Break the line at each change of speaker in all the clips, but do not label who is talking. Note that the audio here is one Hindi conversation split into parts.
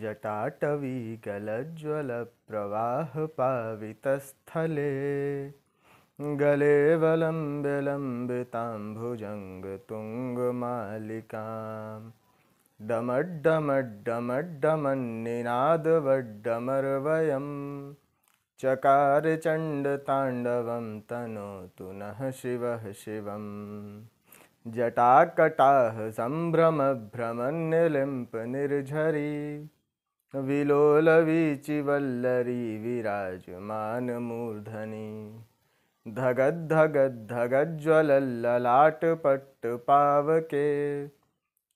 जटाटवी गलज्ज्वलप्रवाहपावितस्थले गले वलम् विलम्बिताम्भुजङ्गतुङ्गमालिकां डमड्डमड्डमड्डमन्निनादवड्डमरवयं चकारचण्डताण्डवं तनोतु नः शिवः शिवम् जटाकटाः सम्भ्रमभ्रमन्निलिम्पनिर्झरी विलोल वीचि विराजमान मूर्धनी ज्वलललाट पट्ट पावके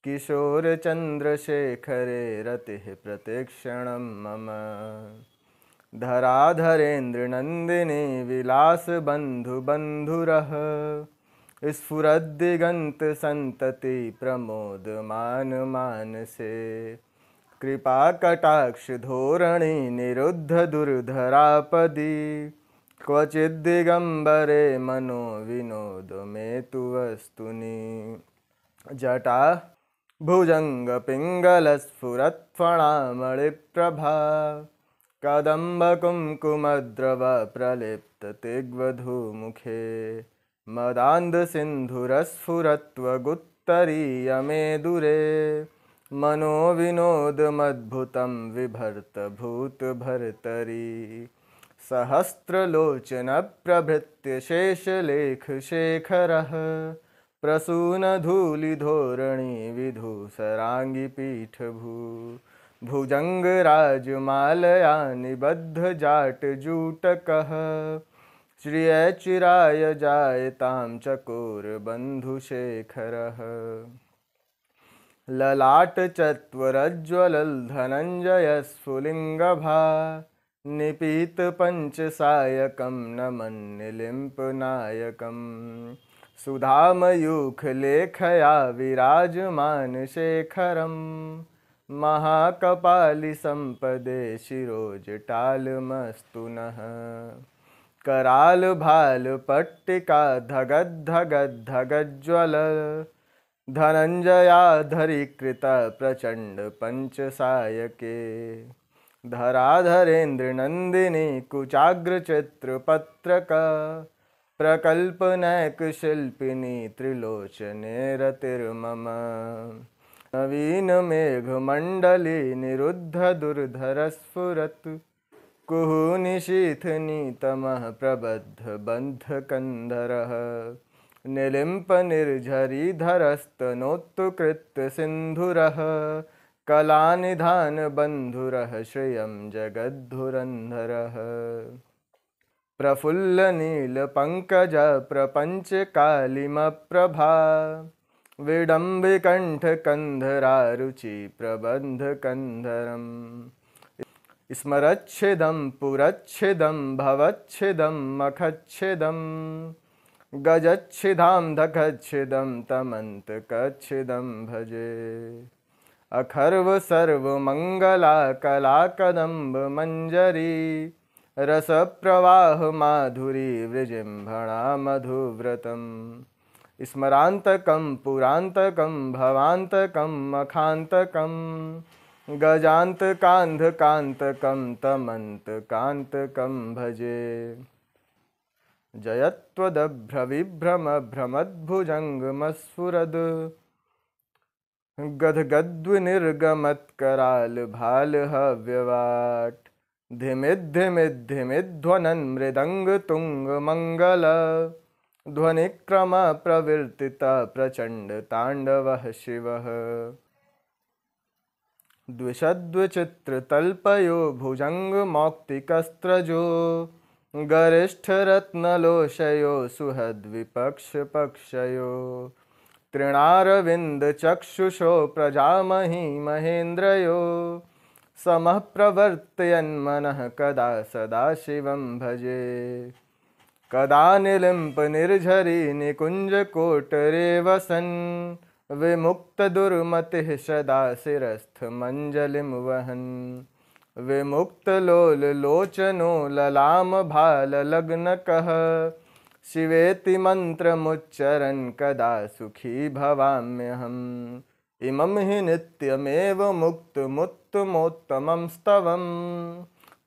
किशोरचन्द्रशेखरे रति प्रतिक्षण मम धराधरेन्द्रनन्दिनी प्रमोद मान प्रमोदमानमानसे कृपाकटाक्षधोरणि निरुद्धदुर्धरापदी क्वचिद्दिगम्बरे मनो विनोदमे तु वस्तुनि जटा भुजङ्गपिङ्गलस्फुरत्फणामणिप्रभा कदम्बकुङ्कुमद्रव प्रलिप्ततिग्वधूमुखे मदान्धसिन्धुरस्फुरत्वगुत्तरीय दुरे मनोविनोदमद्भुतं विभर्तभूतभर्तरी सहस्रलोचनप्रभृत्य शेषलेखशेखरः प्रसूनधूलिधोरणी विधूसराङ्गिपीठभू भुजङ्गराजमालया निबद्धजाटजूटकः श्रियचिराय जायतां चकोरबन्धुशेखरः ललाट स्फुलिंग निपीत ललाटचत्वरज्ज्वलधनञ्जयस्फुलिङ्गभा निपीतपञ्चसायकं नमन्निलिम्पनायकं सुधामयूखलेखया महाकपाली महाकपालिसम्पदे शिरोजटालमस्तु नः करालभालपट्टिका धगद्धगद्धगज्ज्वल प्रचंड पंच धराधरेन्द्र धनञ्जयाधरीकृतप्रचण्डपञ्चसायके धराधरेन्द्रनन्दिनी कुचाग्रचित्रपत्रका प्रकल्पनैकशिल्पिनी त्रिलोचने रतिर्मम नवीनमेघमण्डली निरुद्धदुर्धरस्फुरत् कुहुनिशीथनीतमः प्रबद्धबन्धकन्धरः कला निधान बंधुर निलिम्पनिर्झरिधरस्तनोत्कृतसिन्धुरः कलानिधानबन्धुरः श्रियं कंधरारुचि प्रबंध कंधरम स्मरच्छिदं पुरच्छिदं भवच्छिदं मखच्छिदम् गजच्छिदां तमंत तमन्तकच्छिदं भजे अखर्व सर्व मंगला कला मंजरी रस सर्वमङ्गलाकलाकदम्बमञ्जरी रसप्रवाहमाधुरी वृजिम्भणा मधुव्रतम् स्मरान्तकं पुरान्तकं भवान्तकम् अखान्तकं गजान्तकान्धकान्तकं तमन्तकान्तकं भजे जयत्वदभ्रविभ्रम भ्रमद्भुजङ्गमस्फुरद् गद्गद्विनिर्गमत्करालभालहव्यवाट् धिमिद्धिमिद्धिमिध्वनन्मृदङ्गतुङ्गमङ्गल ध्वनिक्रमप्रवर्तितप्रचण्डताण्डवः शिवः द्विषद्विचित्रतल्पयो भुजङ्गमौक्तिकस्त्रजो गरिष्ठरत्नलोशयो सुहद्विपक्षपक्षयो तृणारविन्दचक्षुषो प्रजामही महेन्द्रयो समः प्रवर्तयन्मनः कदा सदा शिवं भजे कदा निलिम्पनिर्झरी निकुञ्जकोटरे वसन् विमुक्तदुर्मतिः सदा शिरस्थमञ्जलिं वहन् विमुक्त लोल लोचनो ललाम भाल लग्न कह शिवेति मन्त्रमुच्चरन् कदा सुखी भवाम्यहम् इमं हि नित्यमेव मुक्तमुत्तमोत्तमं स्तवं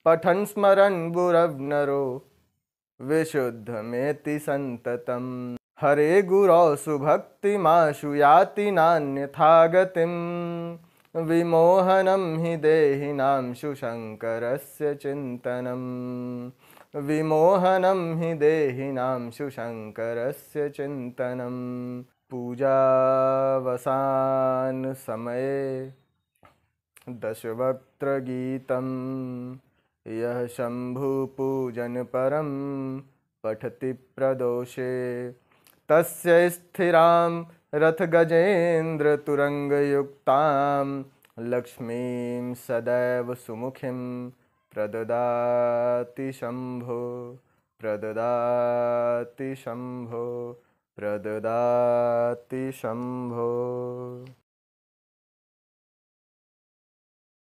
पठन् स्मरन् गुरव्नरो विशुद्धमेति सन्ततं हरे गुरौ सुभक्तिमाशु याति नान्यथा गतिम् विमोहनम हि देना शुशंकर चिंतन विमोहनम हि देहिनां सुशङ्करस्य चिन्तनम् यह शंभु पूजन परम पठति प्रदोषे तस्य स्थिरां रथ गजेन्द्र तुरंग युक्ता लक्ष्मी सदैव सुमुखिं प्रददाति शंभो प्रददाति शंभो प्रददाति शंभो